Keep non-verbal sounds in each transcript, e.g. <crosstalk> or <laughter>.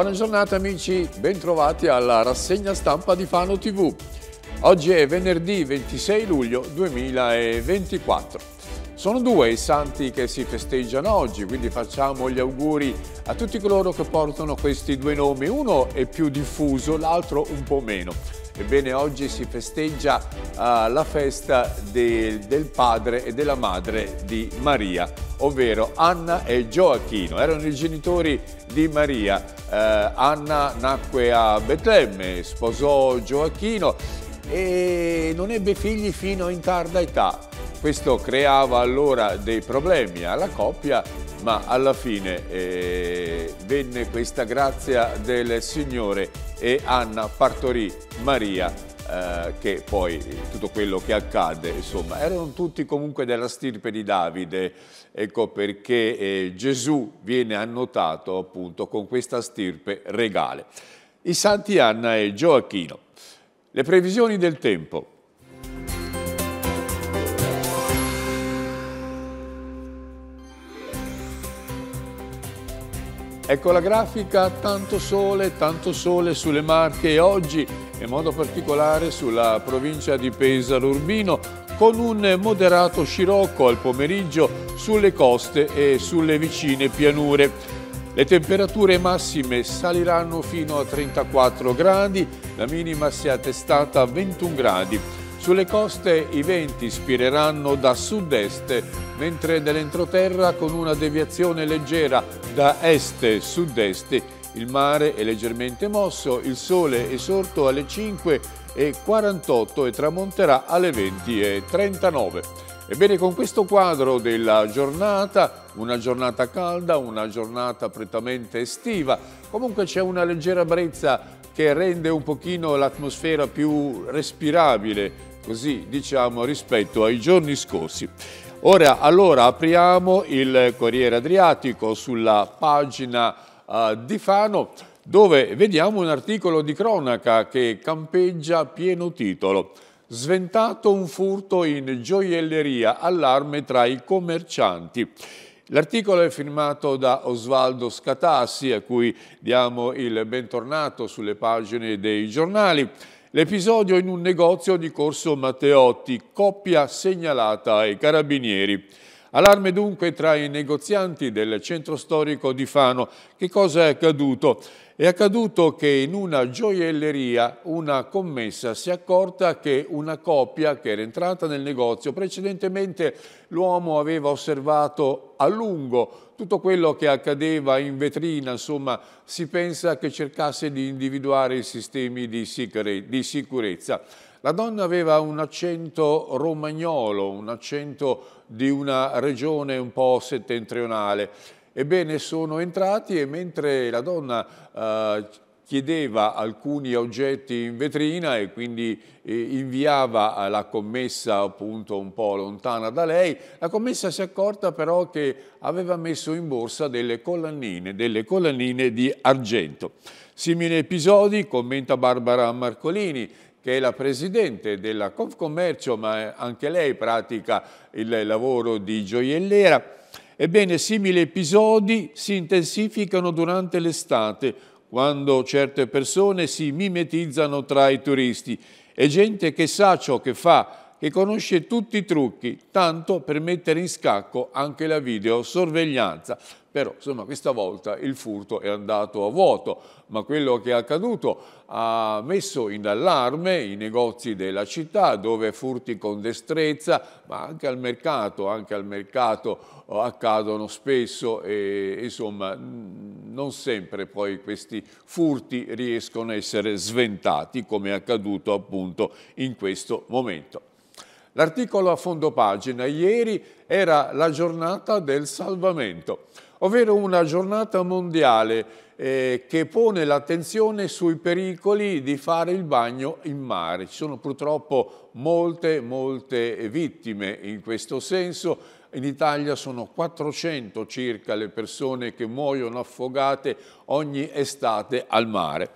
Buona giornata amici, bentrovati alla rassegna stampa di Fano TV. Oggi è venerdì 26 luglio 2024. Sono due i santi che si festeggiano oggi, quindi facciamo gli auguri a tutti coloro che portano questi due nomi. Uno è più diffuso, l'altro un po' meno. Ebbene oggi si festeggia uh, la festa de del padre e della madre di Maria, ovvero Anna e Gioachino, erano i genitori di Maria. Uh, Anna nacque a Betlemme, sposò Gioachino e non ebbe figli fino in tarda età. Questo creava allora dei problemi alla coppia, ma alla fine eh, venne questa grazia del Signore e Anna partorì Maria eh, che poi tutto quello che accadde, insomma, erano tutti comunque della stirpe di Davide, ecco perché eh, Gesù viene annotato appunto con questa stirpe regale. I santi Anna e Gioacchino. Le previsioni del tempo. Ecco la grafica, tanto sole, tanto sole sulle Marche e oggi in modo particolare sulla provincia di Pesaro Urbino con un moderato scirocco al pomeriggio sulle coste e sulle vicine pianure. Le temperature massime saliranno fino a 34 gradi, la minima si è attestata a 21 gradi. Sulle coste i venti spireranno da sud-est, mentre nell'entroterra con una deviazione leggera da est-sud-est il mare è leggermente mosso, il sole è sorto alle 5.48 e tramonterà alle 20.39. Ebbene con questo quadro della giornata, una giornata calda, una giornata prettamente estiva, comunque c'è una leggera brezza che rende un pochino l'atmosfera più respirabile così diciamo rispetto ai giorni scorsi. Ora allora apriamo il Corriere Adriatico sulla pagina uh, di Fano dove vediamo un articolo di cronaca che campeggia pieno titolo sventato un furto in gioielleria, allarme tra i commercianti. L'articolo è firmato da Osvaldo Scatassi, a cui diamo il bentornato sulle pagine dei giornali. L'episodio in un negozio di Corso Matteotti, coppia segnalata ai carabinieri. Allarme dunque tra i negozianti del centro storico di Fano. Che cosa è accaduto? È accaduto che in una gioielleria una commessa si è accorta che una coppia che era entrata nel negozio precedentemente l'uomo aveva osservato a lungo tutto quello che accadeva in vetrina, insomma si pensa che cercasse di individuare i sistemi di, sicurezza. La donna aveva un accento romagnolo, un accento di una regione un po' settentrionale Ebbene, sono entrati e mentre la donna eh, chiedeva alcuni oggetti in vetrina e quindi eh, inviava la commessa appunto un po' lontana da lei, la commessa si è accorta però che aveva messo in borsa delle collannine, delle collannine di argento. Simili episodi commenta Barbara Marcolini, che è la presidente della Confcommercio, ma anche lei pratica il lavoro di gioielliera Ebbene, simili episodi si intensificano durante l'estate, quando certe persone si mimetizzano tra i turisti e gente che sa ciò che fa che conosce tutti i trucchi, tanto per mettere in scacco anche la videosorveglianza. Però, insomma, questa volta il furto è andato a vuoto, ma quello che è accaduto ha messo in allarme i negozi della città, dove furti con destrezza, ma anche al mercato, anche al mercato eh, accadono spesso e, insomma, non sempre poi questi furti riescono a essere sventati, come è accaduto appunto in questo momento. L'articolo a fondo pagina, ieri era la giornata del salvamento, ovvero una giornata mondiale eh, che pone l'attenzione sui pericoli di fare il bagno in mare. Ci sono purtroppo molte, molte vittime in questo senso. In Italia sono 400 circa le persone che muoiono affogate ogni estate al mare.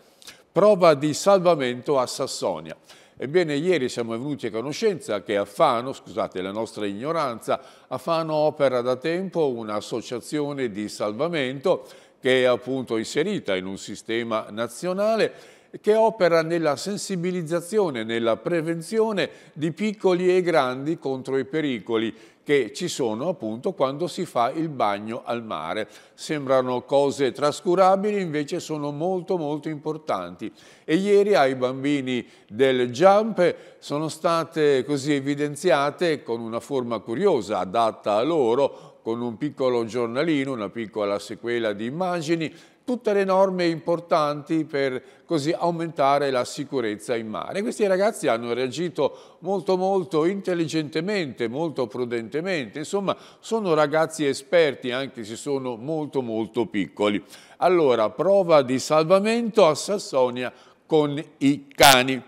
Prova di salvamento a Sassonia. Ebbene, ieri siamo venuti a conoscenza che a Fano, scusate la nostra ignoranza, a Fano opera da tempo un'associazione di salvamento che è appunto inserita in un sistema nazionale che opera nella sensibilizzazione, nella prevenzione di piccoli e grandi contro i pericoli che ci sono appunto quando si fa il bagno al mare. Sembrano cose trascurabili, invece sono molto molto importanti. E ieri ai bambini del Jump sono state così evidenziate con una forma curiosa adatta a loro, con un piccolo giornalino, una piccola sequela di immagini tutte le norme importanti per così aumentare la sicurezza in mare. Questi ragazzi hanno reagito molto molto intelligentemente, molto prudentemente, insomma sono ragazzi esperti anche se sono molto molto piccoli. Allora, prova di salvamento a Sassonia con i cani.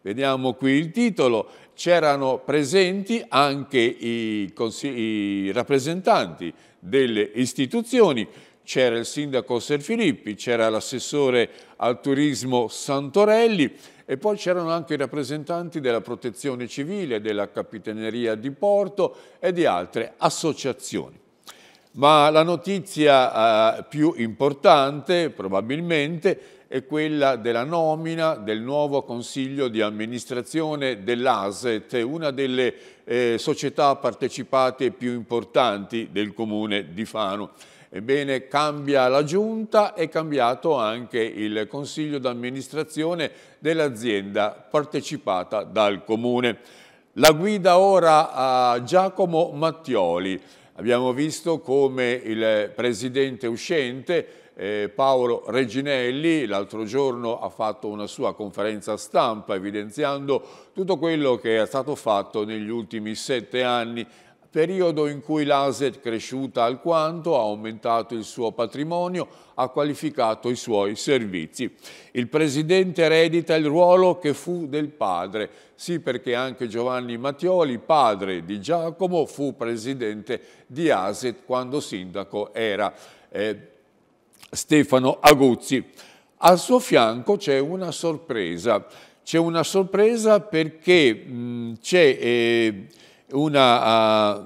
Vediamo qui il titolo. C'erano presenti anche i, i rappresentanti delle istituzioni c'era il sindaco Serfilippi, c'era l'assessore al turismo Santorelli e poi c'erano anche i rappresentanti della protezione civile, della capitaneria di Porto e di altre associazioni. Ma la notizia eh, più importante probabilmente è quella della nomina del nuovo consiglio di amministrazione dell'ASET, una delle eh, società partecipate più importanti del comune di Fano. Ebbene, cambia la giunta, è cambiato anche il consiglio d'amministrazione dell'azienda partecipata dal Comune. La guida ora a Giacomo Mattioli. Abbiamo visto come il presidente uscente eh, Paolo Reginelli l'altro giorno ha fatto una sua conferenza stampa evidenziando tutto quello che è stato fatto negli ultimi sette anni periodo in cui l'ASET, cresciuta alquanto, ha aumentato il suo patrimonio, ha qualificato i suoi servizi. Il presidente eredita il ruolo che fu del padre, sì perché anche Giovanni Mattioli, padre di Giacomo, fu presidente di ASET quando sindaco era eh, Stefano Aguzzi. Al suo fianco c'è una sorpresa, c'è una sorpresa perché c'è... Eh, una uh,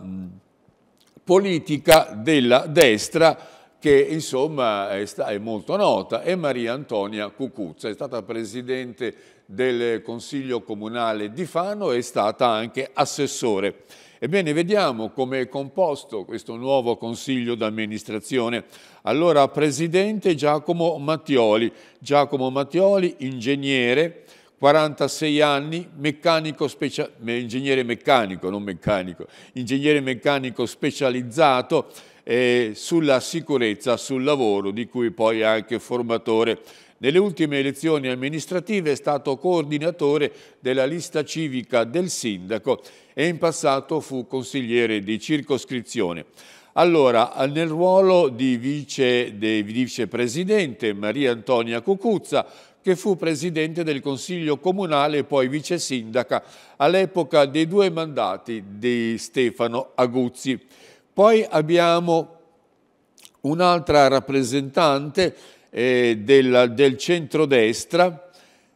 politica della destra che insomma è, è, molto nota, è Maria Antonia Cucuzza, è stata presidente del Consiglio Comunale di Fano e è stata anche assessore. Ebbene, vediamo come è composto questo nuovo Consiglio d'amministrazione. Allora, presidente Giacomo Mattioli, Giacomo Mattioli, ingegnere, 46 anni, meccanico specia- ingegnere meccanico, non meccanico, ingegnere meccanico specializzato eh, sulla sicurezza sul lavoro, di cui poi è anche formatore. Nelle ultime elezioni amministrative è stato coordinatore della lista civica del sindaco e in passato fu consigliere di circoscrizione. Allora, nel ruolo di, vice, di vicepresidente Maria Antonia Cucuzza che fu presidente del Consiglio Comunale e poi vice sindaca all'epoca dei due mandati di Stefano Aguzzi. Poi abbiamo un'altra rappresentante eh, del, del centrodestra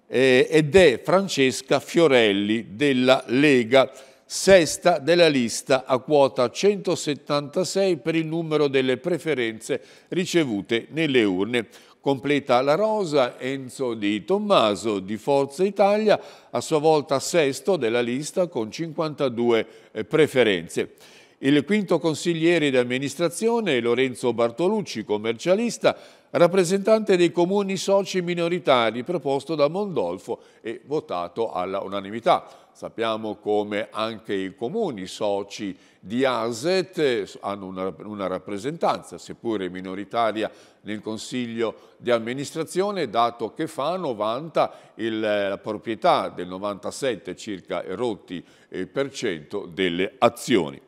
eh, ed è Francesca Fiorelli della Lega, sesta della lista a quota 176 per il numero delle preferenze ricevute nelle urne. Completa la rosa Enzo Di Tommaso di Forza Italia, a sua volta sesto della lista con 52 eh, preferenze. Il quinto consigliere di amministrazione è Lorenzo Bartolucci, commercialista, rappresentante dei comuni soci minoritari, proposto da Mondolfo e votato alla unanimità. Sappiamo come anche i comuni soci di ASET eh, hanno una, una rappresentanza, seppure minoritaria, nel Consiglio di amministrazione, dato che fa 90, il, eh, la proprietà del 97 circa rotti eh, per cento delle azioni.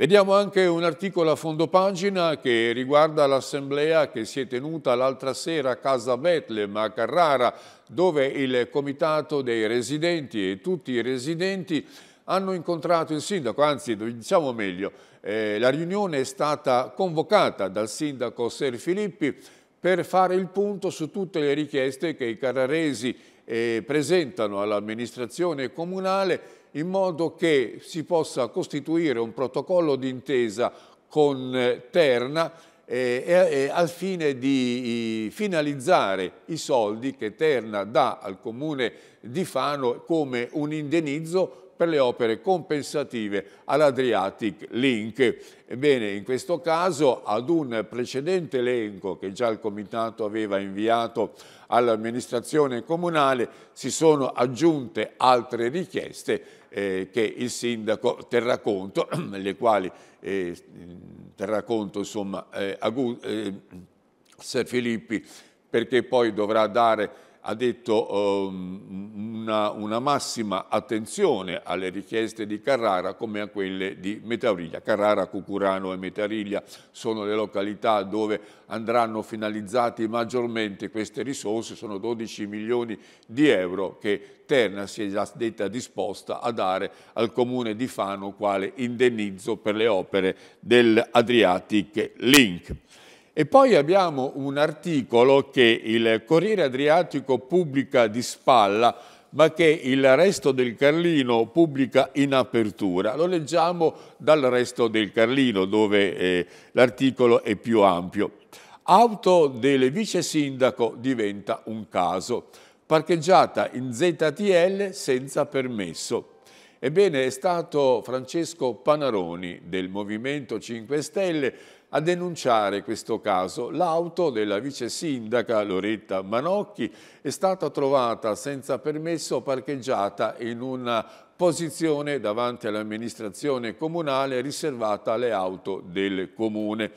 Vediamo anche un articolo a fondo pagina che riguarda l'assemblea che si è tenuta l'altra sera a Casa Betlem a Carrara, dove il comitato dei residenti e tutti i residenti hanno incontrato il sindaco, anzi diciamo meglio, eh, la riunione è stata convocata dal sindaco Ser Filippi per fare il punto su tutte le richieste che i carraresi eh, presentano all'amministrazione comunale in modo che si possa costituire un protocollo d'intesa con eh, Terna eh, eh, al fine di finalizzare i soldi che Terna dà al comune di Fano come un indenizzo per le opere compensative all'Adriatic Link. Ebbene, in questo caso ad un precedente elenco che già il Comitato aveva inviato all'amministrazione comunale si sono aggiunte altre richieste eh, che il sindaco terrà conto, <clears throat> le quali eh, terrà conto insomma, eh, Agu, eh, Filippi perché poi dovrà dare ha detto um, una, una, massima attenzione alle richieste di Carrara come a quelle di Metauriglia. Carrara, Cucurano e Metauriglia sono le località dove andranno finalizzate maggiormente queste risorse, sono 12 milioni di euro che Terna si è già detta disposta a dare al comune di Fano quale indennizzo per le opere dell'Adriatic Link. E poi abbiamo un articolo che il Corriere Adriatico pubblica di spalla, ma che il resto del Carlino pubblica in apertura. Lo leggiamo dal resto del Carlino, dove eh, l'articolo è più ampio. Auto del vice sindaco diventa un caso. Parcheggiata in ZTL senza permesso. Ebbene, è stato Francesco Panaroni del Movimento 5 Stelle a denunciare questo caso. L'auto della vice sindaca Loretta Manocchi è stata trovata senza permesso parcheggiata in una posizione davanti all'amministrazione comunale riservata alle auto del comune.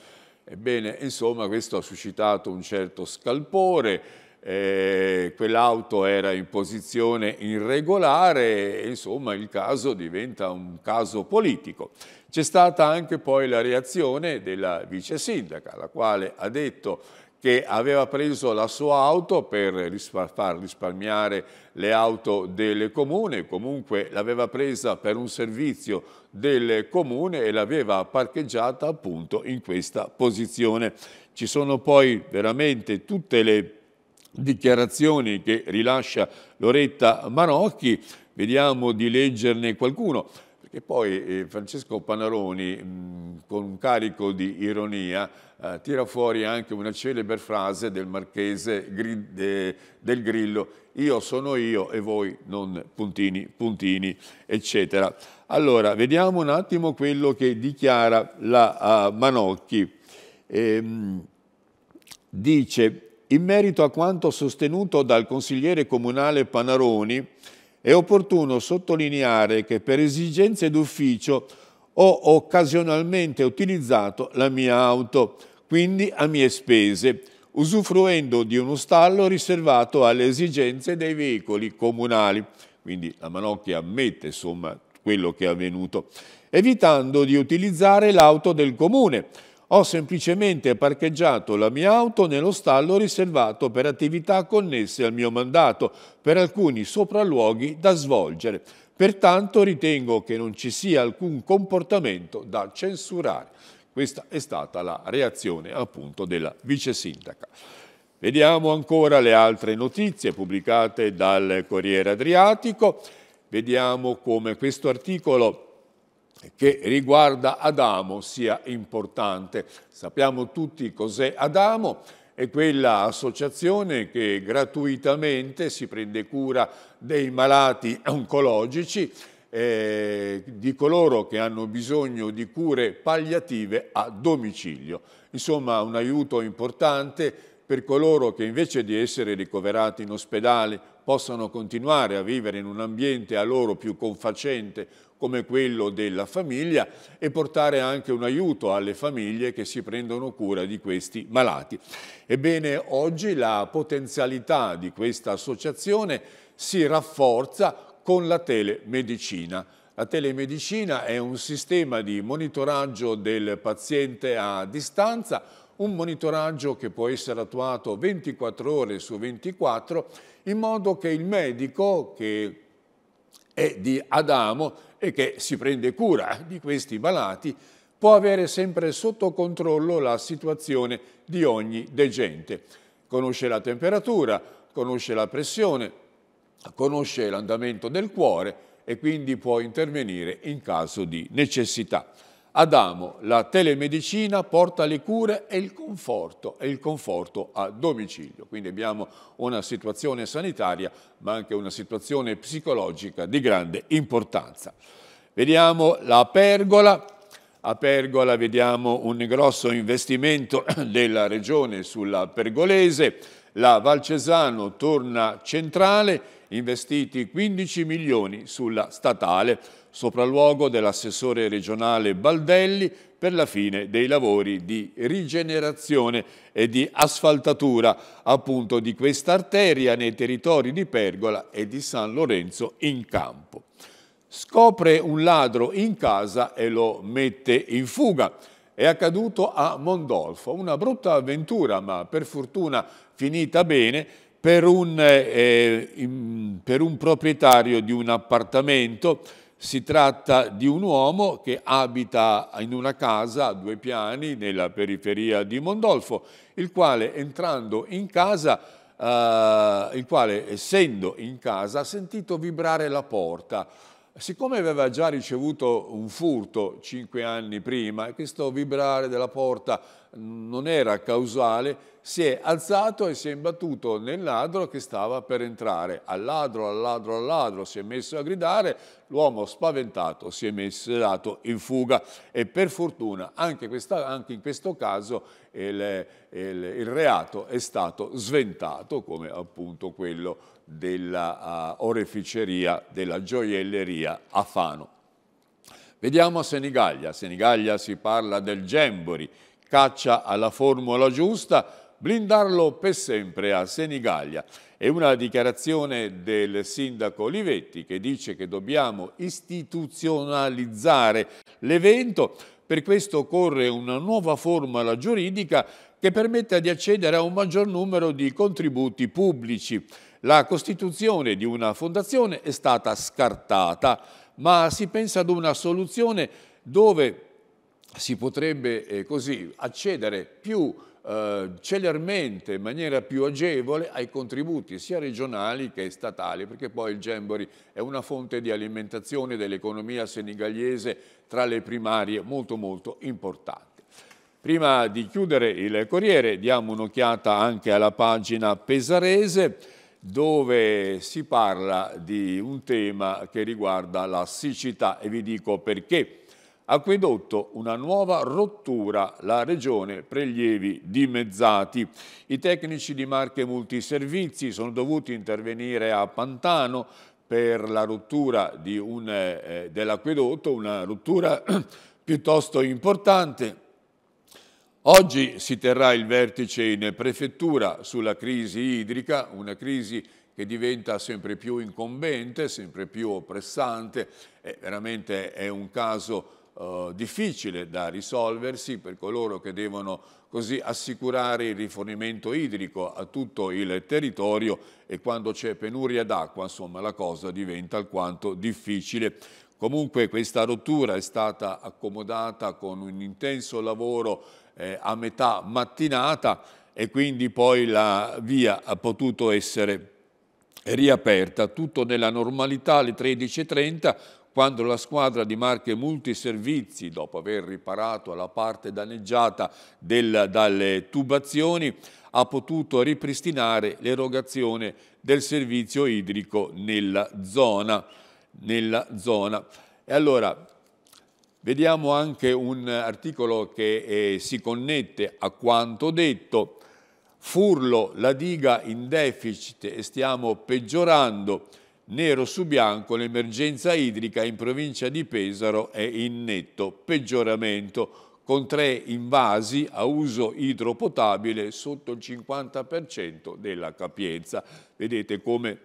Ebbene, insomma, questo ha suscitato un certo scalpore, eh, quell'auto era in posizione irregolare e insomma il caso diventa un caso politico. C'è stata anche poi la reazione della vice sindaca, la quale ha detto che aveva preso la sua auto per rispar far risparmiare le auto del comune, comunque l'aveva presa per un servizio del comune e l'aveva parcheggiata appunto in questa posizione. Ci sono poi veramente tutte le dichiarazioni che rilascia Loretta Manocchi, vediamo di leggerne qualcuno. perché poi eh, Francesco Panaroni, mh, con un carico di ironia, eh, tira fuori anche una celebre frase del marchese Gri de, del Grillo, io sono io e voi non puntini, puntini, eccetera. Allora, vediamo un attimo quello che dichiara la uh, Manocchi. Ehm, dice, in merito a quanto sostenuto dal consigliere comunale Panaroni, è opportuno sottolineare che per esigenze d'ufficio ho occasionalmente utilizzato la mia auto, quindi a mie spese, usufruendo di uno stallo riservato alle esigenze dei veicoli comunali. Quindi la Manocchia ammette insomma quello che è avvenuto, evitando di utilizzare l'auto del comune, ho semplicemente parcheggiato la mia auto nello stallo riservato per attività connesse al mio mandato, per alcuni sopralluoghi da svolgere. Pertanto ritengo che non ci sia alcun comportamento da censurare. Questa è stata la reazione appunto della vice sindaca. Vediamo ancora le altre notizie pubblicate dal Corriere Adriatico. Vediamo come questo articolo che riguarda Adamo sia importante. Sappiamo tutti cos'è Adamo, è quella associazione che gratuitamente si prende cura dei malati oncologici, eh, di coloro che hanno bisogno di cure palliative a domicilio. Insomma, un aiuto importante per coloro che invece di essere ricoverati in ospedale possano continuare a vivere in un ambiente a loro più confacente, come quello della famiglia e portare anche un aiuto alle famiglie che si prendono cura di questi malati. Ebbene, oggi la potenzialità di questa associazione si rafforza con la telemedicina. La telemedicina è un sistema di monitoraggio del paziente a distanza, un monitoraggio che può essere attuato 24 ore su 24 in modo che il medico che è di Adamo e che si prende cura di questi malati, può avere sempre sotto controllo la situazione di ogni degente. Conosce la temperatura, conosce la pressione, conosce l'andamento del cuore e quindi può intervenire in caso di necessità. Adamo, la telemedicina porta le cure e il conforto, e il conforto a domicilio. Quindi abbiamo una situazione sanitaria, ma anche una situazione psicologica di grande importanza. Vediamo la pergola. A Pergola vediamo un grosso investimento <clears throat> della regione sulla pergolese. La Valcesano torna centrale, investiti 15 milioni sulla statale sopralluogo dell'assessore regionale Baldelli per la fine dei lavori di rigenerazione e di asfaltatura appunto di questa arteria nei territori di Pergola e di San Lorenzo in campo. Scopre un ladro in casa e lo mette in fuga. È accaduto a Mondolfo, una brutta avventura ma per fortuna finita bene per un, eh, eh per un proprietario di un appartamento si tratta di un uomo che abita in una casa a due piani nella periferia di Mondolfo, il quale entrando in casa, eh, il quale essendo in casa ha sentito vibrare la porta. Siccome aveva già ricevuto un furto cinque anni prima, questo vibrare della porta non era causale, si è alzato e si è imbattuto nel ladro che stava per entrare. Al ladro, al ladro, al ladro, si è messo a gridare, l'uomo spaventato si è messo in fuga e per fortuna anche, questa, anche in questo caso il, il, il, reato è stato sventato come appunto quello della uh, oreficeria, della gioielleria a Fano. Vediamo a Senigallia. Senigallia si parla del Gembori, caccia alla formula giusta, blindarlo per sempre a Senigallia. È una dichiarazione del sindaco Olivetti che dice che dobbiamo istituzionalizzare l'evento, per questo occorre una nuova formula giuridica che permetta di accedere a un maggior numero di contributi pubblici. La costituzione di una fondazione è stata scartata, ma si pensa ad una soluzione dove si potrebbe eh, così accedere più eh, celermente, in maniera più agevole, ai contributi sia regionali che statali, perché poi il Gembori è una fonte di alimentazione dell'economia senegaliese tra le primarie molto molto importante. Prima di chiudere il Corriere diamo un'occhiata anche alla pagina pesarese dove si parla di un tema che riguarda la siccità e vi dico perché Acquedotto, una nuova rottura, la regione prelievi dimezzati. I tecnici di Marche Multiservizi sono dovuti intervenire a Pantano per la rottura eh, eh, dell'acquedotto, una rottura <clears throat> piuttosto importante. Oggi si terrà il vertice in prefettura sulla crisi idrica, una crisi che diventa sempre più incombente, sempre più oppressante, è veramente è un caso eh, difficile da risolversi per coloro che devono così assicurare il rifornimento idrico a tutto il territorio e quando c'è penuria d'acqua insomma la cosa diventa alquanto difficile. Comunque questa rottura è stata accomodata con un intenso lavoro eh, a metà mattinata e quindi poi la via ha potuto essere riaperta, tutto nella normalità alle 13.30 quando la squadra di marche multiservizi, dopo aver riparato la parte danneggiata del, dalle tubazioni, ha potuto ripristinare l'erogazione del servizio idrico nella zona. Nella zona. E allora, vediamo anche un articolo che eh, si connette a quanto detto. Furlo, la diga in deficit e stiamo peggiorando nero su bianco l'emergenza idrica in provincia di Pesaro è in netto peggioramento, con tre invasi a uso idropotabile sotto il 50% della capienza. Vedete come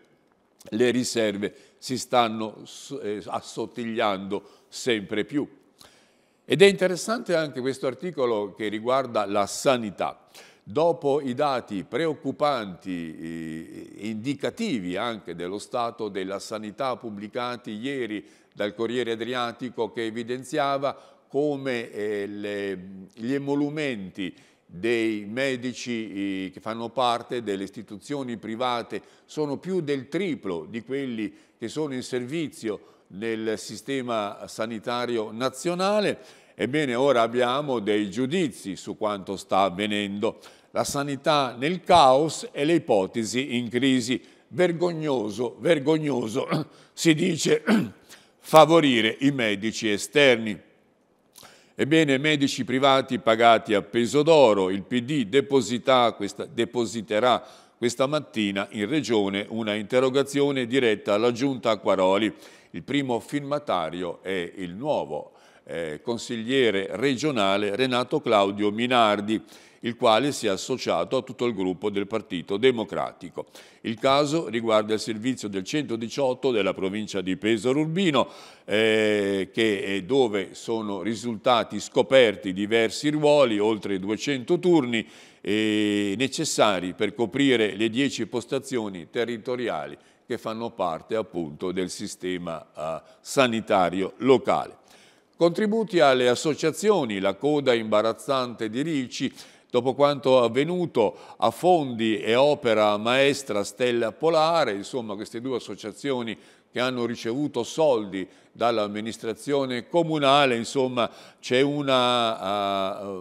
le riserve si stanno eh, assottigliando sempre più. Ed è interessante anche questo articolo che riguarda la sanità dopo i dati preoccupanti e indicativi anche dello stato della sanità pubblicati ieri dal Corriere Adriatico che evidenziava come eh, le, gli emolumenti dei medici che fanno parte delle istituzioni private sono più del triplo di quelli che sono in servizio nel sistema sanitario nazionale Ebbene, ora abbiamo dei giudizi su quanto sta avvenendo. La sanità nel caos e le ipotesi in crisi. Vergognoso, vergognoso, <clears throat> si dice <clears throat> favorire i medici esterni. Ebbene, medici privati pagati a peso d'oro, il PD questa, depositerà questa mattina in Regione una interrogazione diretta alla Giunta Acquaroli. Il primo firmatario è il nuovo eh, consigliere regionale Renato Claudio Minardi, il quale si è associato a tutto il gruppo del Partito Democratico. Il caso riguarda il servizio del 118 della provincia di Pesaro Urbino, eh, che, eh, dove sono risultati scoperti diversi ruoli, oltre 200 turni, eh, necessari per coprire le 10 postazioni territoriali che fanno parte appunto del sistema eh, sanitario locale. Contributi alle associazioni, la coda imbarazzante di Ricci, dopo quanto avvenuto a Fondi e Opera Maestra Stella Polare, insomma queste due associazioni che hanno ricevuto soldi dall'amministrazione comunale, insomma c'è uh,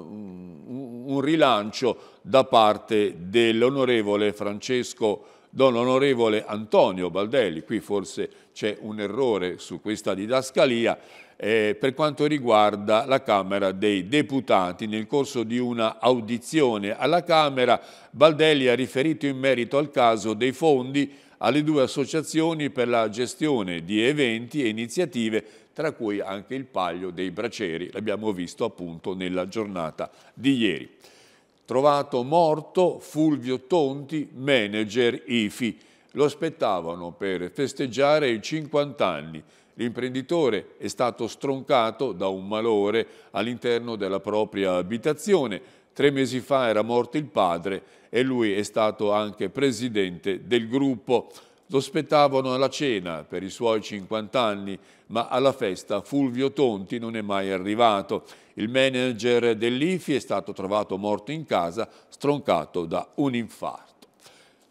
un rilancio da parte dell'onorevole Francesco Don Onorevole Antonio Baldelli, qui forse c'è un errore su questa didascalia, eh, per quanto riguarda la Camera dei Deputati. Nel corso di una audizione alla Camera, Baldelli ha riferito in merito al caso dei fondi alle due associazioni per la gestione di eventi e iniziative tra cui anche il Paglio dei Braceri, l'abbiamo visto appunto nella giornata di ieri. Trovato morto Fulvio Tonti, manager IFI. Lo aspettavano per festeggiare i 50 anni. L'imprenditore è stato stroncato da un malore all'interno della propria abitazione. Tre mesi fa era morto il padre e lui è stato anche presidente del gruppo. Lo aspettavano alla cena per i suoi 50 anni, ma alla festa Fulvio Tonti non è mai arrivato. Il manager dell'IFI è stato trovato morto in casa, stroncato da un infarto.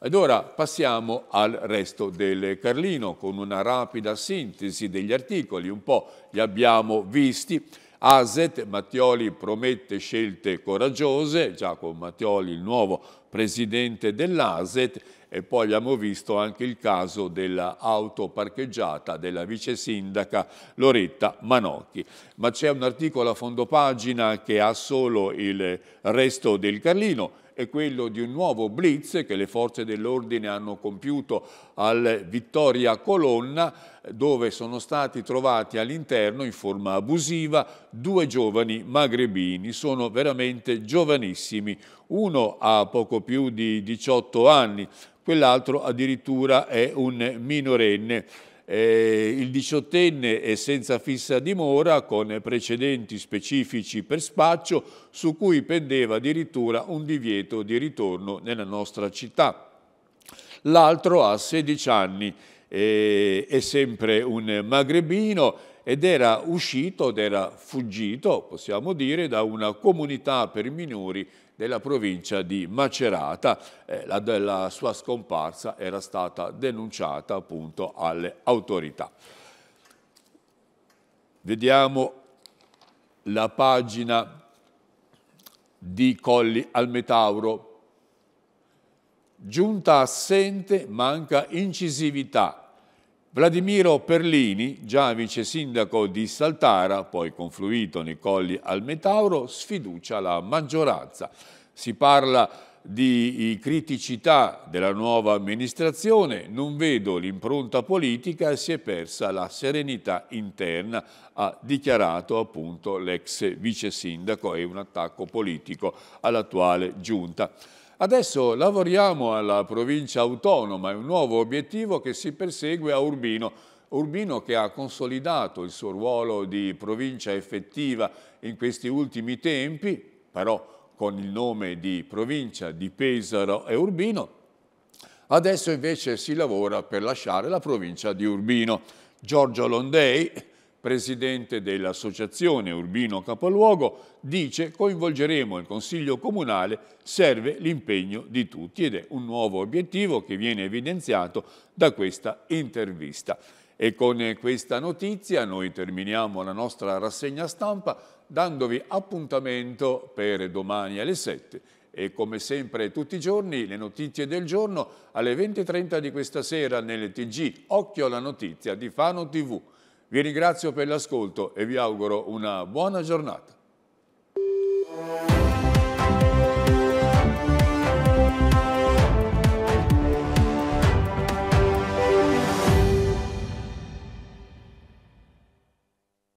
Ed ora passiamo al resto del Carlino con una rapida sintesi degli articoli, un po' li abbiamo visti. Aset, Mattioli promette scelte coraggiose, Giacomo Mattioli il nuovo presidente dell'ASET e poi abbiamo visto anche il caso dell'auto parcheggiata della vice sindaca Loretta Manocchi. Ma c'è un articolo a fondo pagina che ha solo il resto del Carlino, è quello di un nuovo blitz che le forze dell'ordine hanno compiuto al Vittoria Colonna dove sono stati trovati all'interno in forma abusiva due giovani magrebini, sono veramente giovanissimi, uno ha poco più di 18 anni, quell'altro addirittura è un minorenne. Eh, il diciottenne è senza fissa dimora con precedenti specifici per spaccio su cui pendeva addirittura un divieto di ritorno nella nostra città. L'altro ha 16 anni, eh, è sempre un magrebino ed era uscito, ed era fuggito, possiamo dire, da una comunità per minori della provincia di Macerata. Eh, la, la sua scomparsa era stata denunciata appunto alle autorità. Vediamo la pagina di Colli al Metauro. Giunta assente, manca incisività, Vladimiro Perlini, già vice sindaco di Saltara, poi confluito nei colli al Metauro, sfiducia la maggioranza. Si parla di criticità della nuova amministrazione, non vedo l'impronta politica e si è persa la serenità interna, ha dichiarato appunto l'ex vice sindaco e un attacco politico all'attuale giunta. Adesso lavoriamo alla provincia autonoma, è un nuovo obiettivo che si persegue a Urbino. Urbino che ha consolidato il suo ruolo di provincia effettiva in questi ultimi tempi, però con il nome di provincia di Pesaro e Urbino, adesso invece si lavora per lasciare la provincia di Urbino. Giorgio Londei, presidente dell'associazione Urbino Capoluogo, dice coinvolgeremo il Consiglio Comunale, serve l'impegno di tutti ed è un nuovo obiettivo che viene evidenziato da questa intervista. E con questa notizia noi terminiamo la nostra rassegna stampa dandovi appuntamento per domani alle 7 e come sempre tutti i giorni le notizie del giorno alle 20.30 di questa sera nel TG Occhio alla notizia di Fano TV. Vi ringrazio per l'ascolto e vi auguro una buona giornata.